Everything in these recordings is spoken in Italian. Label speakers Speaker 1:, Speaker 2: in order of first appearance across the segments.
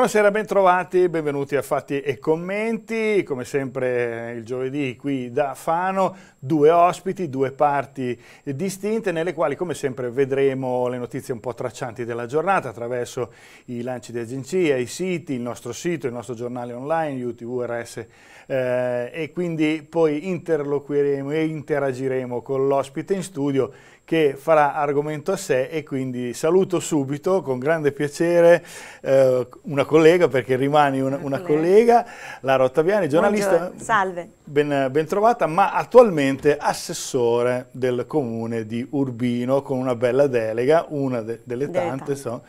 Speaker 1: Buonasera, bentrovati, benvenuti a Fatti e Commenti, come sempre eh, il giovedì qui da Fano, due ospiti, due parti distinte nelle quali come sempre vedremo le notizie un po' traccianti della giornata attraverso i lanci di agenzia, i siti, il nostro sito, il nostro giornale online, UTVRS eh, e quindi poi interloquiremo e interagiremo con l'ospite in studio che farà argomento a sé e quindi saluto subito con grande piacere eh, una collega perché rimani un, una collega, Lara Ottaviani, giornalista. Buongiorno. Salve. Ben, ben, trovata, ma attualmente assessore del comune di Urbino con una bella delega, una de, delle tante, so,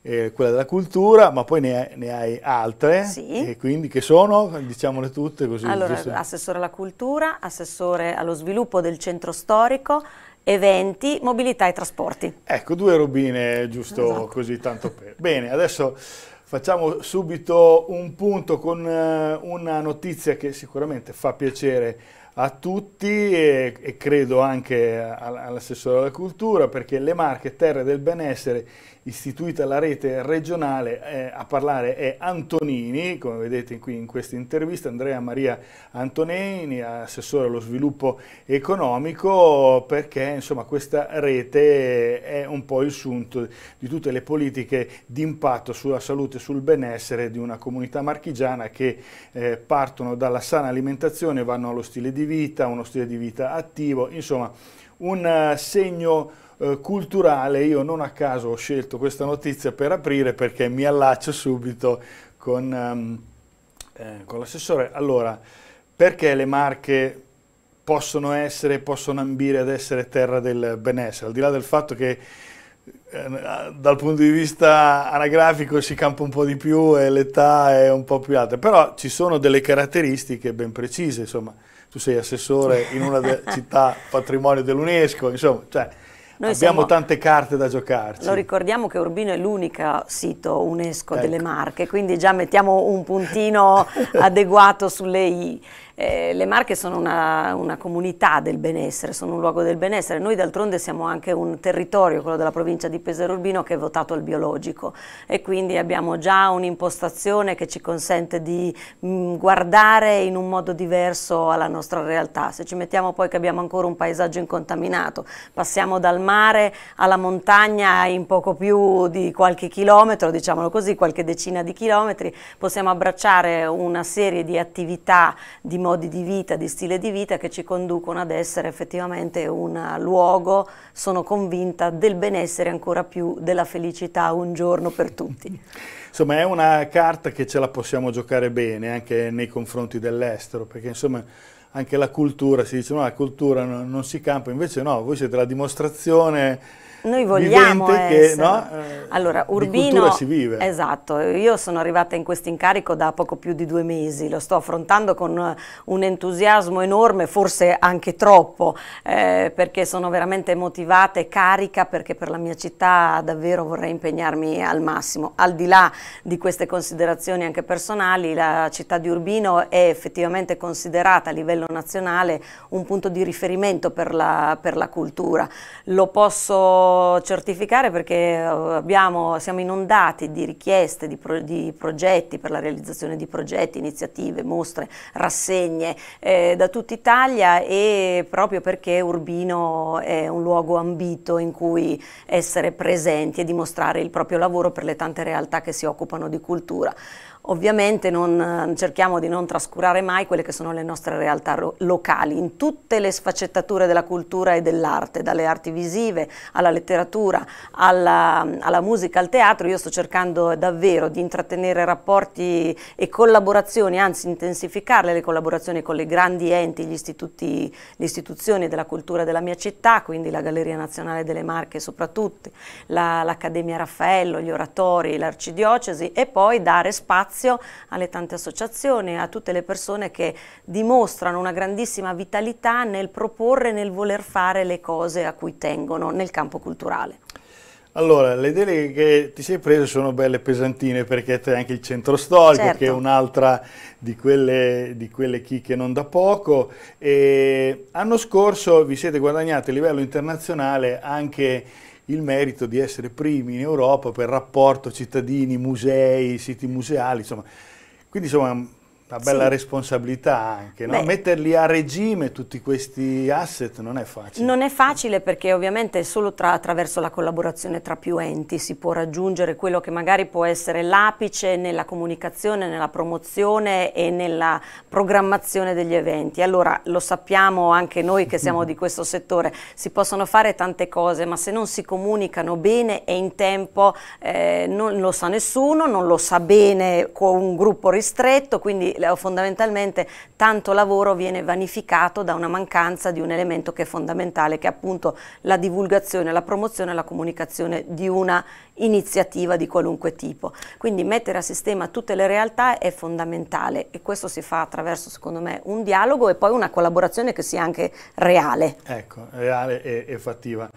Speaker 1: eh, quella della cultura, ma poi ne, hai, ne hai altre, sì. e quindi che sono, diciamole tutte così. Allora, giusto?
Speaker 2: assessore alla cultura, assessore allo sviluppo del centro storico, eventi, mobilità e trasporti.
Speaker 1: Ecco, due robine giusto esatto. così tanto per. Bene, adesso facciamo subito un punto con eh, una notizia che sicuramente fa piacere a tutti e, e credo anche all'assessore alla cultura perché le Marche Terre del Benessere istituita la rete regionale, eh, a parlare è Antonini, come vedete qui in questa intervista, Andrea Maria Antonini, assessore allo sviluppo economico, perché insomma, questa rete è un po' il sunto di tutte le politiche di impatto sulla salute e sul benessere di una comunità marchigiana che eh, partono dalla sana alimentazione, vanno allo stile di vita, uno stile di vita attivo, insomma un segno eh, culturale, io non a caso ho scelto questa notizia per aprire perché mi allaccio subito con, um, eh, con l'assessore. Allora, perché le Marche possono essere, possono ambire ad essere terra del benessere, al di là del fatto che ehm, dal punto di vista anagrafico si campa un po' di più e l'età è un po' più alta, però ci sono delle caratteristiche ben precise, insomma, tu sei assessore in una città patrimonio dell'UNESCO, insomma, cioè, noi Abbiamo siamo, tante carte da giocarci. Lo
Speaker 2: ricordiamo che Urbino è l'unico sito UNESCO ecco. delle Marche, quindi già mettiamo un puntino adeguato sulle I. Eh, le Marche sono una, una, comunità del benessere, sono un luogo del benessere. Noi d'altronde siamo anche un territorio, quello della provincia di Pesaro Urbino, che è votato al biologico e quindi abbiamo già un'impostazione che ci consente di mh, mm, guardare in un modo diverso alla nostra realtà. Se ci mettiamo poi che abbiamo ancora un paesaggio incontaminato, passiamo dal mare alla montagna in poco più di qualche chilometro, diciamolo così, qualche decina di chilometri, possiamo abbracciare una serie di attività di modi di vita, di stile di vita che ci conducono ad essere effettivamente un luogo, sono convinta, del benessere ancora più della felicità un giorno per tutti.
Speaker 1: Insomma è una carta che ce la possiamo giocare bene anche nei confronti dell'estero, perché insomma anche la cultura, si dice no, la cultura non, non si campa, invece no, voi siete la dimostrazione
Speaker 2: noi vogliamo che, no? eh, allora, Urbino, si vive. Esatto, io sono arrivata in questo incarico da poco più di due mesi, lo sto affrontando con un entusiasmo enorme, forse anche troppo, eh, perché sono veramente motivata e carica perché per la mia città davvero vorrei impegnarmi al massimo. Al di là di queste considerazioni anche personali, la città di Urbino è effettivamente considerata a livello nazionale un punto di riferimento per la, per la cultura. Lo posso posso certificare perché eh, abbiamo, siamo inondati di richieste di, pro, di, progetti per la realizzazione di progetti, iniziative, mostre, rassegne eh, da tutta Italia e proprio perché Urbino è un luogo ambito in cui essere presenti e dimostrare il proprio lavoro per le tante realtà che si occupano di cultura. Ovviamente non, eh, cerchiamo di non trascurare mai quelle che sono le nostre realtà locali in tutte le sfaccettature della cultura e dell'arte, dalle arti visive alla letteratura, alla, alla, musica, al teatro. Io sto cercando davvero di intrattenere rapporti e collaborazioni, anzi intensificarle le collaborazioni con le grandi enti, gli istituti, le istituzioni della cultura della mia città, quindi la Galleria Nazionale delle Marche soprattutto, l'Accademia Raffaello, gli oratori, l'arcidiocesi e poi dare spazio spazio alle tante associazioni, a tutte le persone che dimostrano una grandissima vitalità nel proporre, nel voler fare le cose a cui tengono nel campo culturale.
Speaker 1: Allora, le deleghe che ti sei preso sono belle pesantine perché c'è anche il centro storico certo. che è certo. un'altra di quelle, di quelle chicche non da poco. E, anno scorso vi siete guadagnati a livello internazionale anche il merito di essere primi in Europa per rapporto cittadini, musei, siti museali, insomma. Quindi insomma una bella sì. responsabilità anche, no? Beh, metterli a regime tutti questi asset non è facile.
Speaker 2: Non è facile perché ovviamente solo tra, attraverso la collaborazione tra più enti si può raggiungere quello che magari può essere l'apice nella comunicazione, nella promozione e nella programmazione degli eventi. Allora lo sappiamo anche noi che siamo di questo settore, si possono fare tante cose ma se non si comunicano bene e in tempo eh, non lo sa nessuno, non lo sa bene con un gruppo ristretto, quindi fondamentalmente tanto lavoro viene vanificato da una mancanza di un elemento che è fondamentale, che è appunto la divulgazione, la promozione e la comunicazione di una iniziativa di qualunque tipo. Quindi mettere a sistema tutte le realtà è fondamentale e questo si fa attraverso, secondo me, un dialogo e poi una collaborazione che sia anche reale.
Speaker 1: Ecco, reale e, e fattiva.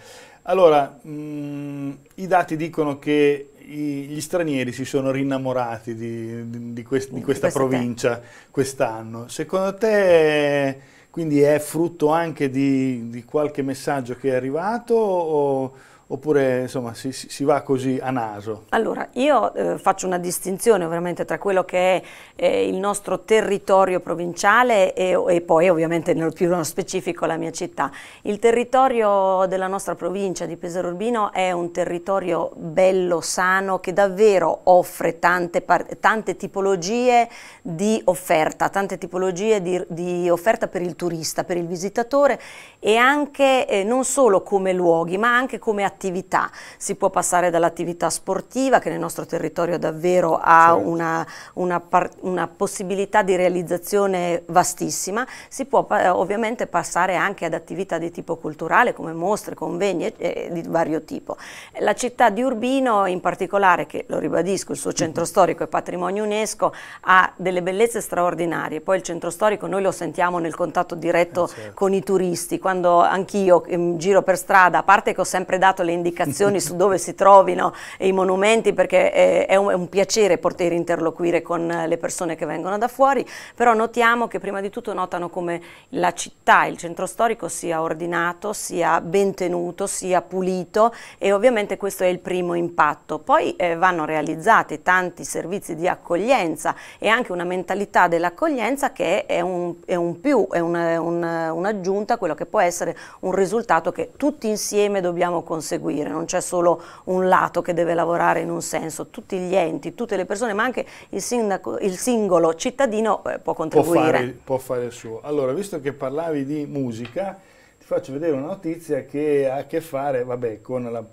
Speaker 1: Allora, mh, mm, i dati dicono che gli stranieri si sono rinnamorati di, di, di, quest, di questa provincia quest'anno. Secondo te quindi è frutto anche di, qualche messaggio che è arrivato? O, oppure insomma si, si, va così a naso?
Speaker 2: Allora io eh, faccio una distinzione ovviamente tra quello che è eh, il nostro territorio provinciale e, e, poi ovviamente nel più specifico la mia città. Il territorio della nostra provincia di Pesaro Urbino è un territorio bello, sano, che davvero offre tante, tante tipologie di offerta, tante tipologie di, di, offerta per il turista, per il visitatore e anche eh, non solo come luoghi ma anche come attività attività. Si può passare dall'attività sportiva, che nel nostro territorio davvero ha certo. una, una, una, possibilità di realizzazione vastissima, si può eh, ovviamente passare anche ad attività di tipo culturale, come mostre, convegni eh, di vario tipo. La città di Urbino in particolare, che lo ribadisco, il suo mhm. centro storico è patrimonio UNESCO, ha delle bellezze straordinarie. Poi il centro storico noi lo sentiamo nel contatto diretto eh, certo. con i turisti. Quando anch'io giro per strada, a parte che ho sempre dato le le indicazioni su dove si trovino i monumenti perché è un, è un piacere poter interloquire con eh, le persone che vengono da fuori, però notiamo che prima di tutto notano come la città, il centro storico sia ordinato, sia ben tenuto, sia pulito e ovviamente questo è il primo impatto. Poi eh, vanno realizzati tanti servizi di accoglienza e anche una mentalità dell'accoglienza che è un, è un più, è un'aggiunta un, un a quello che può essere un risultato che tutti insieme dobbiamo conseguire seguire, non c'è solo un lato che deve lavorare in un senso, tutti gli enti, tutte le persone, ma anche il, sindaco, il singolo cittadino eh, può contribuire. Può fare,
Speaker 1: può fare il suo. Allora, visto che parlavi di musica, ti faccio vedere una notizia che ha a che fare vabbè, con, la,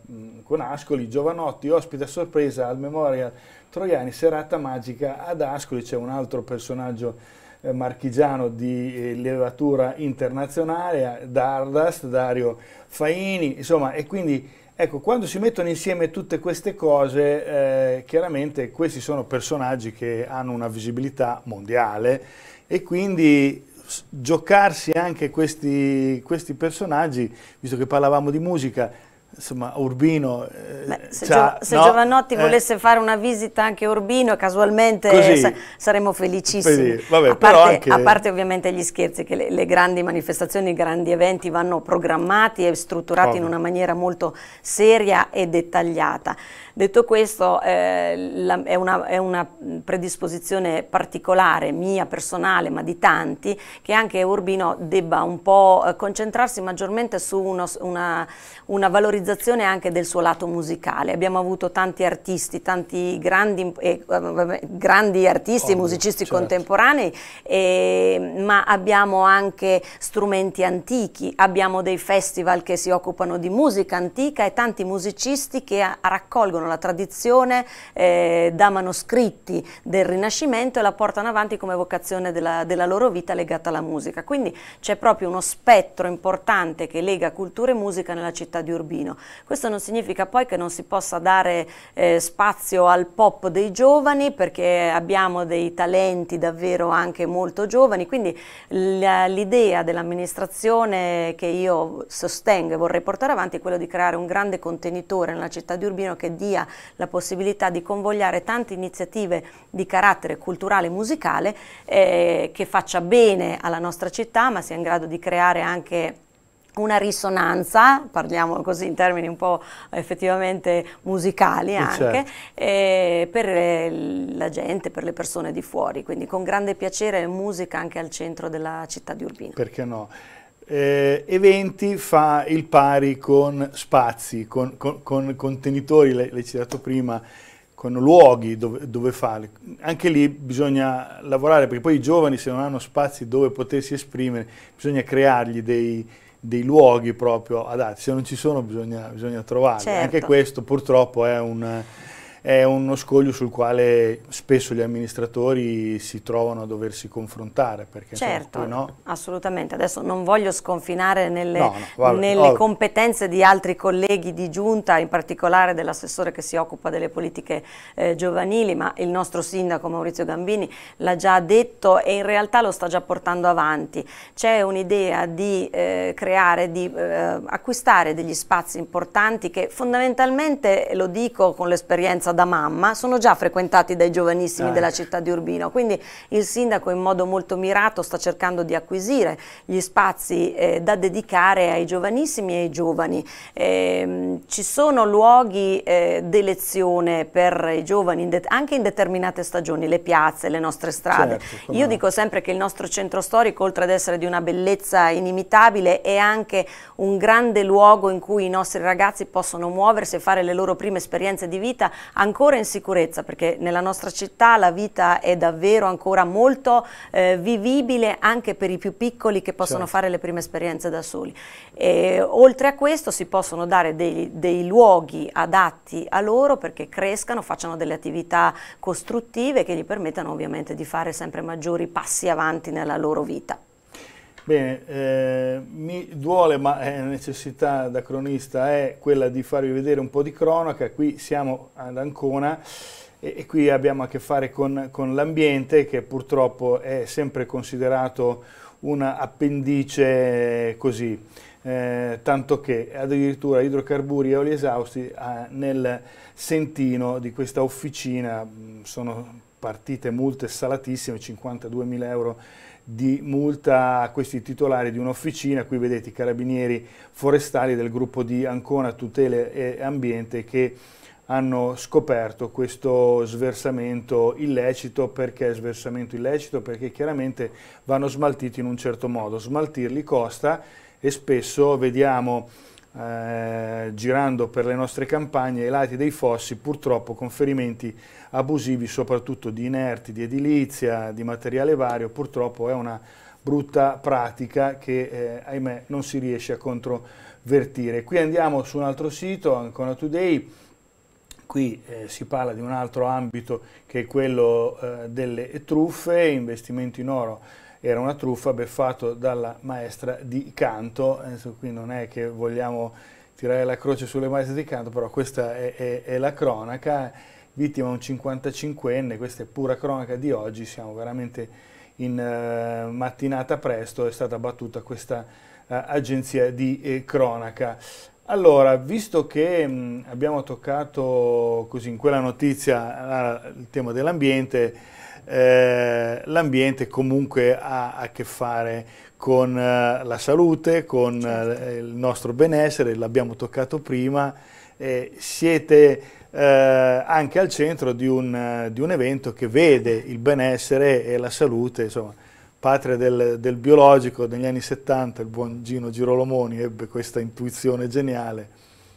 Speaker 1: con Ascoli, Giovanotti, ospite a sorpresa al Memorial Troiani, serata magica ad Ascoli, c'è un altro personaggio eh, marchigiano di eh, levatura internazionale, eh, Dardas, Dario Faini, insomma, e quindi ecco, quando si mettono insieme tutte queste cose, eh, chiaramente questi sono personaggi che hanno una visibilità mondiale e quindi giocarsi anche questi, questi personaggi, visto che parlavamo di musica, insomma, Urbino... Eh, Beh, se, Gio se no, Giovanotti eh, volesse
Speaker 2: fare una visita anche a Urbino, casualmente così, sa saremmo felicissimi. Vabbè, a, parte, anche... a, parte, ovviamente gli scherzi, che le, le, grandi manifestazioni, i grandi eventi vanno programmati e strutturati oh. in una maniera molto seria e dettagliata. Detto questo, eh, la, è, una, è, una, predisposizione particolare, mia, personale, ma di tanti, che anche Urbino debba un po' eh, concentrarsi maggiormente su uno, una, una valorizzazione anche del suo lato musicale. Abbiamo avuto tanti artisti, tanti grandi, eh, grandi artisti, oh, musicisti certo. contemporanei, eh, ma abbiamo anche strumenti antichi, abbiamo dei festival che si occupano di musica antica e tanti musicisti che raccolgono riconoscono la tradizione eh, da manoscritti del Rinascimento e la portano avanti come vocazione della, della loro vita legata alla musica. Quindi c'è proprio uno spettro importante che lega cultura e musica nella città di Urbino. Questo non significa poi che non si possa dare eh, spazio al pop dei giovani perché abbiamo dei talenti davvero anche molto giovani, quindi l'idea dell'amministrazione che io sostengo e vorrei portare avanti è quella di creare un grande contenitore nella città di Urbino che dia via la possibilità di convogliare tante iniziative di carattere culturale e musicale eh, che faccia bene alla nostra città ma sia in grado di creare anche una risonanza, parliamo così in termini un po' effettivamente musicali eh, anche, certo. eh, per la gente, per le persone di fuori, quindi con grande piacere musica anche al centro della città di Urbino.
Speaker 1: Perché no? Eh, eventi fa il pari con spazi, con, con, con contenitori, l'hai citato prima, con luoghi dove, dove fare. Anche lì bisogna lavorare, perché poi i giovani se non hanno spazi dove potersi esprimere, bisogna creargli dei, dei luoghi proprio adatti, se non ci sono bisogna, bisogna trovarli. Certo. Anche questo purtroppo è un è uno scoglio sul quale spesso gli amministratori si trovano a doversi confrontare. Perché, certo, no?
Speaker 2: assolutamente. Adesso non voglio sconfinare nelle, no, no, vabbè, nelle competenze di altri colleghi di giunta, in particolare dell'assessore che si occupa delle politiche eh, giovanili, ma il nostro sindaco Maurizio Gambini l'ha già detto e in realtà lo sta già portando avanti. C'è un'idea di eh, creare, di eh, acquistare degli spazi importanti che fondamentalmente, lo dico con l'esperienza da mamma sono già frequentati dai giovanissimi ah, della città di Urbino, quindi il sindaco in modo molto mirato sta cercando di acquisire gli spazi eh, da dedicare ai giovanissimi e ai giovani. Eh, ci sono luoghi eh, d'elezione per i giovani in anche in determinate stagioni, le piazze, le nostre strade. Certo, Io dico sempre che il nostro centro storico, oltre ad essere di una bellezza inimitabile, è anche un grande luogo in cui i nostri ragazzi possono muoversi e fare le loro prime esperienze di vita ancora in sicurezza perché nella nostra città la vita è davvero ancora molto eh, vivibile anche per i più piccoli che possono certo. fare le prime esperienze da soli. E, oltre a questo si possono dare dei, dei luoghi adatti a loro perché crescano, facciano delle attività costruttive che gli permettano ovviamente di fare sempre maggiori passi avanti nella loro vita.
Speaker 1: Bene, eh, mi duole, ma è eh, necessità da cronista, è quella di farvi vedere un po' di cronaca. Qui siamo ad Ancona e, e qui abbiamo a che fare con, con l'ambiente che purtroppo è sempre considerato una appendice così, eh, tanto che addirittura idrocarburi e oli esausti ah, nel sentino di questa officina mh, sono partite multe salatissime, 52 mila euro di multa a questi titolari di un'officina, qui vedete i carabinieri forestali del gruppo di Ancona Tutele e Ambiente che hanno scoperto questo sversamento illecito, perché sversamento illecito? Perché chiaramente vanno smaltiti in un certo modo, smaltirli costa e spesso vediamo eh, girando per le nostre campagne, ai lati dei fossi purtroppo con ferimenti abusivi soprattutto di inerti, di edilizia, di materiale vario, purtroppo è una brutta pratica che eh, ahimè non si riesce a controvertire. Qui andiamo su un altro sito, Ancona Today, qui eh, si parla di un altro ambito che è quello eh, delle truffe, investimenti in oro era una truffa beffato dalla maestra di canto, Adesso qui non è che vogliamo tirare la croce sulle maestre di canto, però questa è, è, è la cronaca, vittima un 55enne, questa è pura cronaca di oggi, siamo veramente in uh, mattinata presto, è stata battuta questa uh, agenzia di eh, cronaca. Allora, visto che mh, mm, abbiamo toccato così in quella notizia ah, il tema dell'ambiente, eh, l'ambiente comunque ha a che fare con eh, la salute, con certo. eh, il nostro benessere, l'abbiamo toccato prima, siete eh, anche al centro di un, eh, di un evento che vede il benessere e la salute, insomma, patria del, del biologico, negli anni 70 il buon Gino Girolomoni ebbe questa intuizione geniale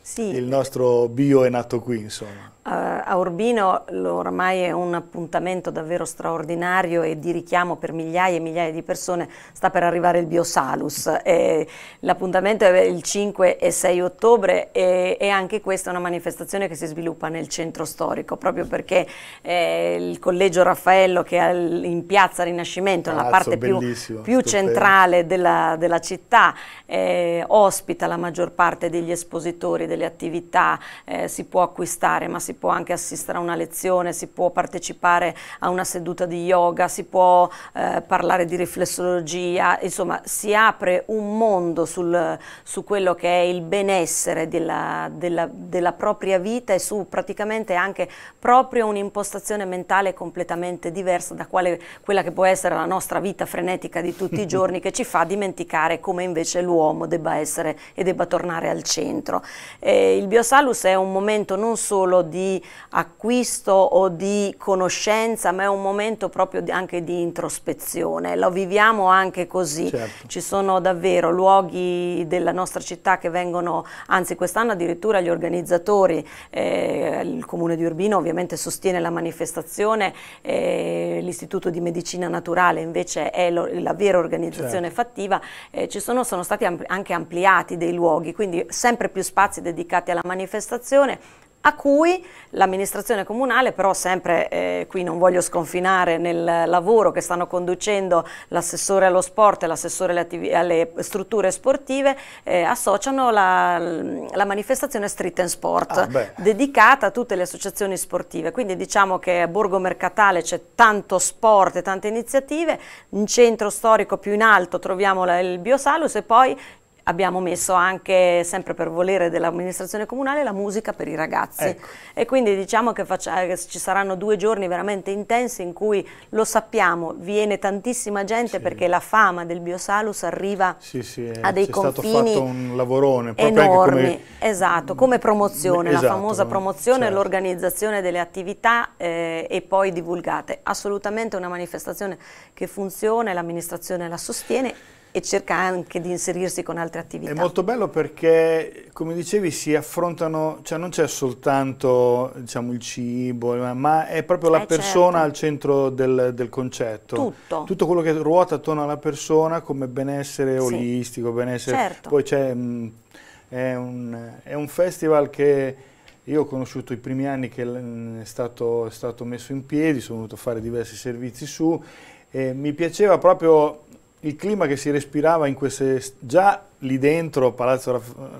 Speaker 1: sì. Il nostro bio è nato qui, insomma.
Speaker 2: Eh, a Urbino ormai è un appuntamento davvero straordinario e di richiamo per migliaia e migliaia di persone. Sta per arrivare il Biosalus. Eh, l'appuntamento è il 5 e 6 ottobre e, e, anche questa è una manifestazione che si sviluppa nel centro storico, proprio perché il Collegio Raffaello, che è in piazza Rinascimento, Palazzo, la parte più, più centrale della, della città, eh, ospita la maggior parte degli espositori, delle attività, eh, si può acquistare ma si può anche assistere a una lezione, si può partecipare a una seduta di yoga, si può eh, parlare di riflessologia, insomma si apre un mondo sul, su quello che è il benessere della, della, della propria vita e su praticamente anche proprio un'impostazione mentale completamente diversa da quale, quella che può essere la nostra vita frenetica di tutti i giorni che ci fa dimenticare come invece l'uomo debba essere e debba tornare al centro. Eh, il Biosalus è un momento non solo di acquisto o di conoscenza, ma è un momento proprio di, anche di introspezione. Lo viviamo anche così. Certo. Ci sono davvero luoghi della nostra città che vengono, anzi quest'anno addirittura gli organizzatori, eh, il comune di Urbino ovviamente sostiene la manifestazione, eh, l'istituto di medicina naturale invece è lo, la vera organizzazione certo. fattiva, eh, ci sono, sono stati ampli, anche ampliati dei luoghi, quindi sempre più spazi dedicati dedicati alla manifestazione a cui l'amministrazione comunale però sempre, eh, qui non voglio sconfinare nel lavoro che stanno conducendo l'assessore allo sport e l'assessore alle, alle, strutture sportive, eh, associano la, la, manifestazione Street and Sport ah, dedicata a tutte le associazioni sportive, quindi diciamo che a Borgo Mercatale c'è tanto sport e tante iniziative, in centro storico più in alto troviamo la, il Biosalus e poi abbiamo messo anche, sempre per volere dell'amministrazione comunale, la musica per i ragazzi. Ecco. E quindi diciamo che, eh, che ci saranno due giorni veramente intensi in cui lo sappiamo, viene tantissima gente sì. perché la fama del Biosalus arriva
Speaker 1: sì, sì, eh, a dei confini enormi. È stato fatto un lavorone
Speaker 2: enormi. Come... Esatto, come promozione, esatto, la famosa promozione, certo. l'organizzazione delle attività eh, e poi divulgate. Assolutamente una manifestazione che funziona, e l'amministrazione la sostiene e cerca anche di inserirsi con altre attività. È molto
Speaker 1: bello perché, come dicevi, si affrontano, cioè non c'è soltanto diciamo, il cibo, ma è proprio la eh, persona certo. al centro del, del, concetto. Tutto. Tutto quello che ruota attorno alla persona come benessere sì. olistico, benessere... Certo. Poi c'è... Mm, è un, è un festival che... Io ho conosciuto i primi anni che mm, è stato, è stato, messo in piedi, sono venuto a fare diversi servizi su e mi piaceva proprio il clima che si respirava in queste... Già lì dentro, Palazzo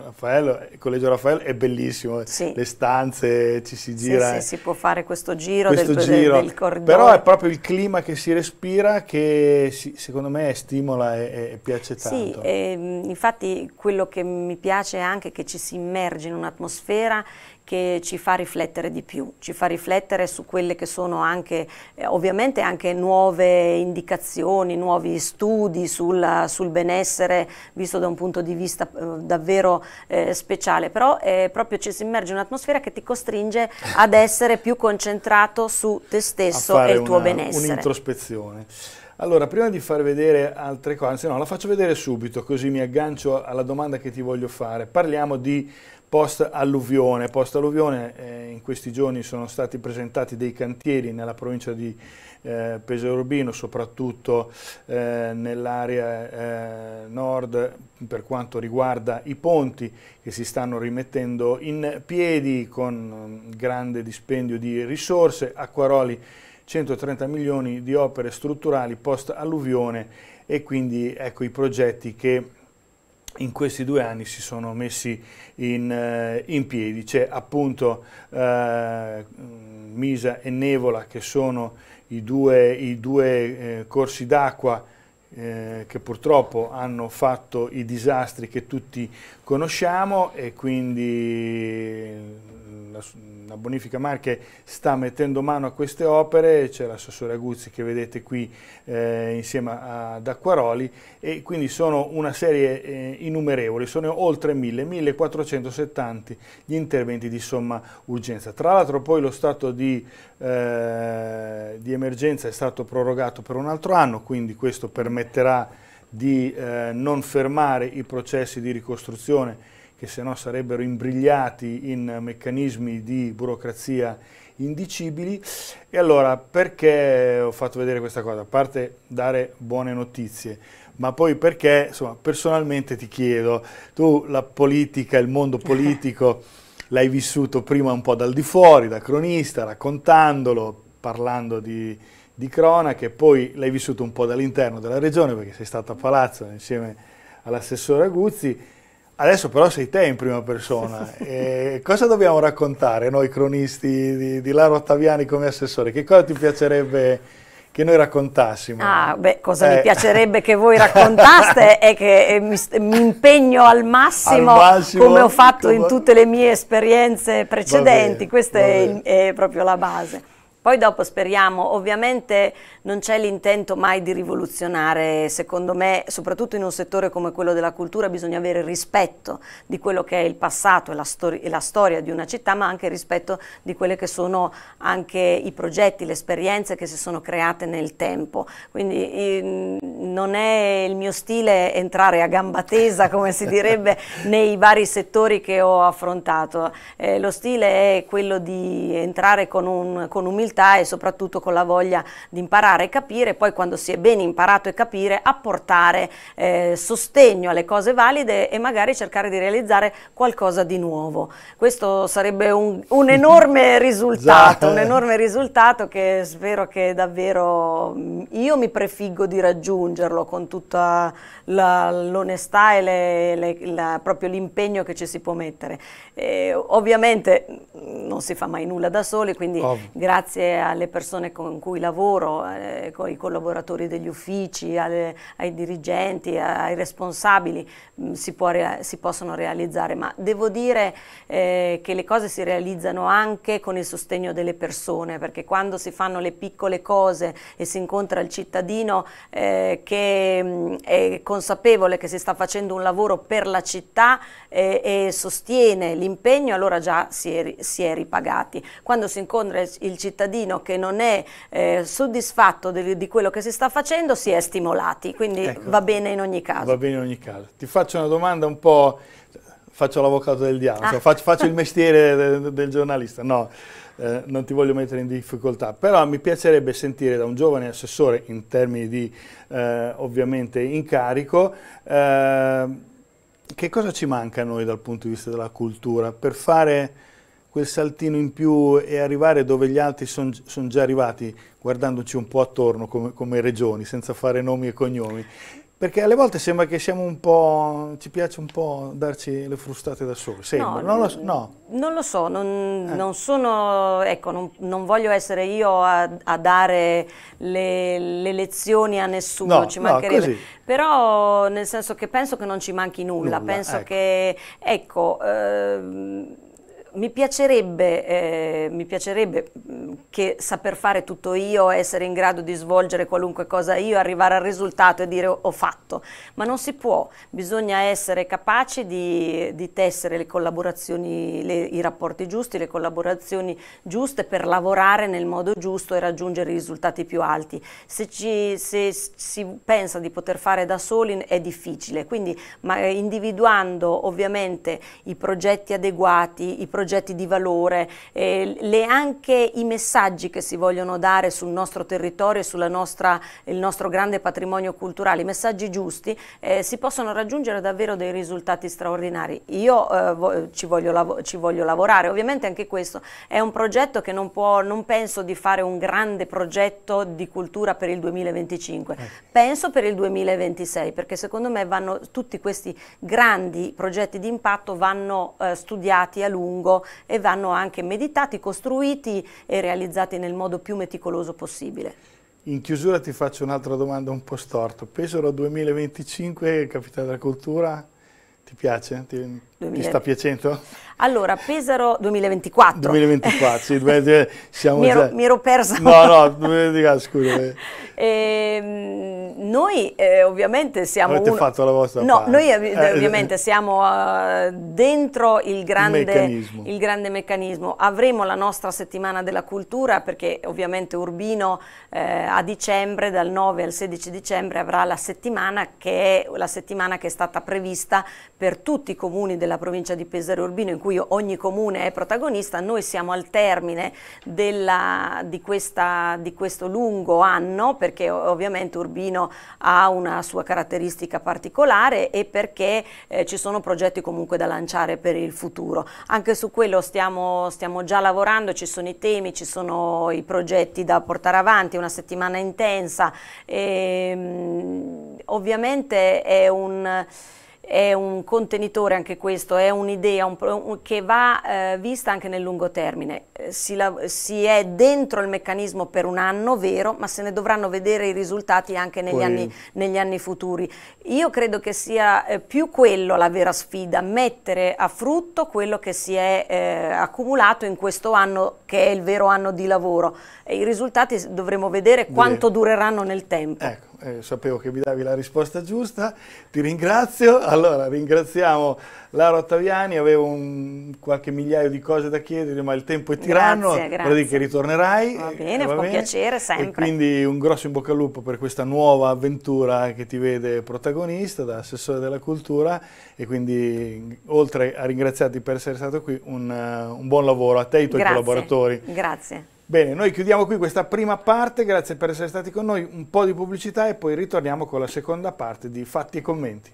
Speaker 1: Raffaello, eh, Collegio Raffaello, è bellissimo. Sì. Le stanze, ci si gira. Sì, sì, si
Speaker 2: può fare questo giro, questo del, giro. Del, del Però
Speaker 1: è proprio il clima che si respira che si, secondo me stimola e, e piace tanto. Sì,
Speaker 2: ehm, e, infatti quello che mi piace è anche che ci si immerge in un'atmosfera che ci fa riflettere di più, ci fa riflettere su quelle che sono anche eh, ovviamente anche nuove indicazioni, nuovi studi sul, sul, benessere visto da un punto di vista eh, davvero eh, speciale, però eh, proprio ci si immerge in un'atmosfera che ti costringe ad essere più concentrato su te stesso e il tuo una, benessere.
Speaker 1: Un'introspezione. Allora, prima di far vedere altre cose, anzi no, la faccio vedere subito così mi aggancio alla domanda che ti voglio fare. Parliamo di post alluvione. Post alluvione eh, in questi giorni sono stati presentati dei cantieri nella provincia di eh, Pesaro Urbino, soprattutto eh, nell'area eh, nord per quanto riguarda i ponti che si stanno rimettendo in piedi con grande dispendio di risorse, Acquaroli 130 milioni di opere strutturali post alluvione e quindi ecco i progetti che in questi due anni si sono messi in, eh, in piedi. C'è appunto eh, Misa e Nevola che sono i due, i due eh, corsi d'acqua eh, che purtroppo hanno fatto i disastri che tutti conosciamo e quindi la, la Bonifica Marche sta mettendo mano a queste opere, c'è l'assessore Aguzzi che vedete qui eh, insieme ad Acquaroli e quindi sono una serie eh, innumerevole, sono oltre 1000, 1470 gli interventi di somma urgenza. Tra l'altro poi lo stato di, eh, di emergenza è stato prorogato per un altro anno, quindi questo permetterà di eh, non fermare i processi di ricostruzione che se no sarebbero imbrigliati in meccanismi di burocrazia indicibili. E allora perché ho fatto vedere questa cosa? A parte dare buone notizie, ma poi perché, insomma, personalmente ti chiedo, tu la politica, il mondo politico l'hai vissuto prima un po' dal di fuori, da cronista, raccontandolo, parlando di, di cronache, poi l'hai vissuto un po' dall'interno della regione perché sei stato a Palazzo insieme all'assessore Aguzzi Adesso però sei te in prima persona. E cosa dobbiamo raccontare noi cronisti di, di Lara Ottaviani come assessore? Che cosa ti piacerebbe che noi raccontassimo?
Speaker 2: Ah, beh, cosa eh. mi piacerebbe che voi raccontaste è che eh, mi, mi impegno al massimo, al massimo, come ho fatto in tutte le mie esperienze precedenti. Questa è, è proprio la base. Poi dopo speriamo, ovviamente non c'è l'intento mai di rivoluzionare, secondo me, soprattutto in un settore come quello della cultura bisogna avere rispetto di quello che è il passato e la, stor e la storia di una città, ma anche rispetto di quelli che sono anche i progetti, le esperienze che si sono create nel tempo. Quindi in, non è il mio stile entrare a gamba tesa, come si direbbe, nei vari settori che ho affrontato. Eh, lo stile è quello di entrare con, un, con umiltà curiosità e soprattutto con la voglia di imparare e capire, poi quando si è ben imparato e capire, apportare eh, sostegno alle cose valide e magari cercare di realizzare qualcosa di nuovo. Questo sarebbe un, un enorme risultato, esatto. un enorme risultato che spero che davvero mm, io mi prefiggo di raggiungerlo con tutta l'onestà e le, le, la, proprio l'impegno che ci si può mettere. E, ovviamente mm, non si fa mai nulla da soli, quindi Ovvio. grazie alle persone con cui lavoro, eh, i collaboratori degli uffici, alle, ai dirigenti, ai responsabili, mh, mm, si, può, si, possono realizzare, ma devo dire eh, che le cose si realizzano anche con il sostegno delle persone, perché quando si fanno le piccole cose e si incontra il cittadino eh, che mh, mm, è consapevole che si sta facendo un lavoro per la città eh, e sostiene l'impegno, allora già si è, si è ripagati. Quando si incontra il cittadino cittadino che non è eh, soddisfatto di, di, quello che si sta facendo si è stimolati, quindi ecco, va bene in ogni caso.
Speaker 1: Va bene in ogni caso. Ti faccio una domanda un po', faccio l'avvocato del diavolo, ah. cioè, faccio, faccio, il mestiere del, del giornalista, no, eh, non ti voglio mettere in difficoltà, però mi piacerebbe sentire da un giovane assessore in termini di eh, ovviamente incarico, eh, che cosa ci manca a noi dal punto di vista della cultura per fare quel saltino in più e arrivare dove gli altri sono son già arrivati, guardandoci un po' attorno come, come regioni, senza fare nomi e cognomi. Perché alle volte sembra che siamo un po'. ci piace un po' darci le frustate da soli. Sembra, no, non, lo so, no.
Speaker 2: non lo so, non, eh. non sono. Ecco, non, non, voglio essere io a, a dare le, le, lezioni a nessuno, no, ci mancherebbe. No, Però nel senso che penso che non ci manchi nulla, nulla penso ecco. che ecco. Eh, mi piacerebbe, eh, mi piacerebbe che saper fare tutto io, essere in grado di svolgere qualunque cosa io, arrivare al risultato e dire ho fatto, ma non si può, bisogna essere capaci di, di tessere le collaborazioni, le, i rapporti giusti, le collaborazioni giuste per lavorare nel modo giusto e raggiungere i risultati più alti. Se, ci, se si pensa di poter fare da soli è difficile, quindi ma, individuando ovviamente i progetti adeguati, i progetti di valore, eh, le, anche i messaggi messaggi che si vogliono dare sul nostro territorio e sul nostro grande patrimonio culturale, i messaggi giusti, eh, si possono raggiungere davvero dei risultati straordinari. Io eh, vo ci, voglio ci, voglio lavorare, ovviamente anche questo è un progetto che non, può, non penso di fare un grande progetto di cultura per il 2025, eh. penso per il 2026 perché secondo me vanno, tutti questi grandi progetti di impatto vanno eh, studiati a lungo e vanno anche meditati, costruiti e realizzati organizzati nel modo più meticoloso possibile.
Speaker 1: In chiusura ti faccio un'altra domanda un po' storto. Pesaro 2025, capitale della cultura, ti piace? Ti, 2000... ti, sta piacendo?
Speaker 2: Allora, Pesaro 2024. 2024, sì,
Speaker 1: siamo mi, ero, già... mi ero persa. No, no, scusa.
Speaker 2: e, ehm, noi eh, ovviamente siamo... Avete un... fatto la vostra no, parte. noi eh, eh, eh ovviamente eh. siamo uh, dentro il grande, meccanismo. il grande, meccanismo. Avremo la nostra settimana della cultura perché ovviamente Urbino eh, a dicembre, dal 9 al 16 dicembre, avrà la settimana che è la settimana che è stata prevista per tutti i comuni della provincia di Pesaro Urbino in cui ogni comune è protagonista. Noi siamo al termine della, di, questa, di questo lungo anno perché ovviamente Urbino ha una sua caratteristica particolare e perché eh, ci sono progetti comunque da lanciare per il futuro. Anche su quello stiamo, stiamo già lavorando, ci sono i temi, ci sono i progetti da portare avanti, una settimana intensa. E, ehm, ovviamente è un è un contenitore anche questo, è un'idea un, che va eh, vista anche nel lungo termine. Eh, si, la, si, è dentro il meccanismo per un anno, vero, ma se ne dovranno vedere i risultati anche negli, anni, negli anni, futuri. Io credo che sia eh, più quello la vera sfida, mettere a frutto quello che si è eh, accumulato in questo anno che è il vero anno di lavoro. E I risultati dovremo vedere quanto Beh. dureranno nel tempo. Ecco
Speaker 1: eh, sapevo che mi davi la risposta giusta, ti ringrazio. Allora, ringraziamo Laura Ottaviani, avevo un, qualche migliaio di cose da chiedere, ma il tempo è tiranno, grazie, grazie. che ritornerai. Va
Speaker 2: eh, bene, va con piacere sempre. E
Speaker 1: quindi un grosso in bocca al lupo per questa nuova avventura che ti vede protagonista da assessore della cultura e quindi oltre a ringraziarti per essere stato qui, un, eh, un buon lavoro a te e ai tuoi Grazie. collaboratori. Grazie. Bene, noi chiudiamo qui questa prima parte, grazie per essere stati con noi, un po' di pubblicità e poi ritorniamo con la seconda parte di Fatti e Commenti.